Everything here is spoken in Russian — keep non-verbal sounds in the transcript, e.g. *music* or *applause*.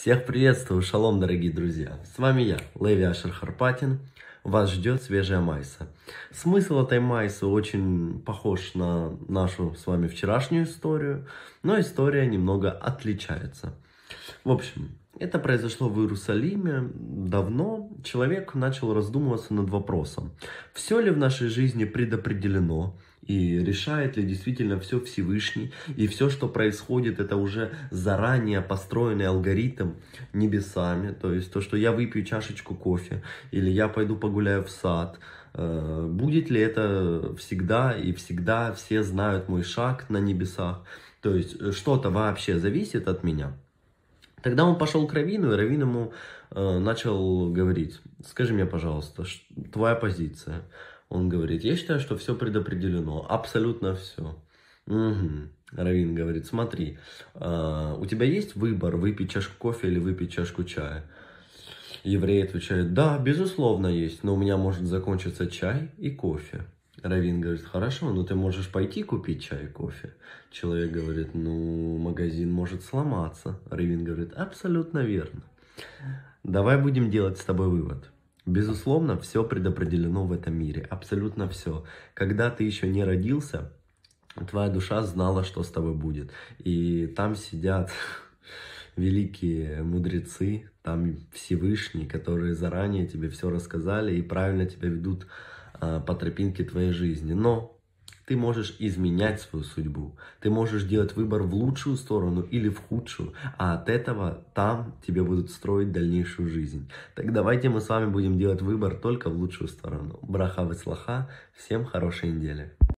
Всех приветствую, шалом, дорогие друзья! С вами я, Леви Ашер Харпатин. Вас ждет свежая майса. Смысл этой майсы очень похож на нашу с вами вчерашнюю историю, но история немного отличается. В общем, это произошло в Иерусалиме давно. Человек начал раздумываться над вопросом, все ли в нашей жизни предопределено, и решает ли действительно все Всевышний, и все, что происходит, это уже заранее построенный алгоритм небесами, то есть то, что я выпью чашечку кофе, или я пойду погуляю в сад, э, будет ли это всегда и всегда все знают мой шаг на небесах, то есть э, что-то вообще зависит от меня. Тогда он пошел к Равину, и Равин ему э, начал говорить, скажи мне, пожалуйста, твоя позиция. Он говорит, я считаю, что все предопределено, абсолютно все. Угу. Равин говорит, смотри, э, у тебя есть выбор выпить чашку кофе или выпить чашку чая? Еврей отвечает, да, безусловно есть, но у меня может закончиться чай и кофе. Равин говорит, хорошо, но ты можешь пойти купить чай и кофе. Человек говорит, ну, магазин может сломаться. Равин говорит, абсолютно верно. Давай будем делать с тобой вывод. Безусловно, все предопределено в этом мире, абсолютно все. Когда ты еще не родился, твоя душа знала, что с тобой будет. И там сидят *laughs* великие мудрецы, там Всевышний, которые заранее тебе все рассказали и правильно тебя ведут а, по тропинке твоей жизни. Но ты можешь изменять свою судьбу. Ты можешь делать выбор в лучшую сторону или в худшую. А от этого там тебе будут строить дальнейшую жизнь. Так давайте мы с вами будем делать выбор только в лучшую сторону. Браха Вацлаха. Всем хорошей недели.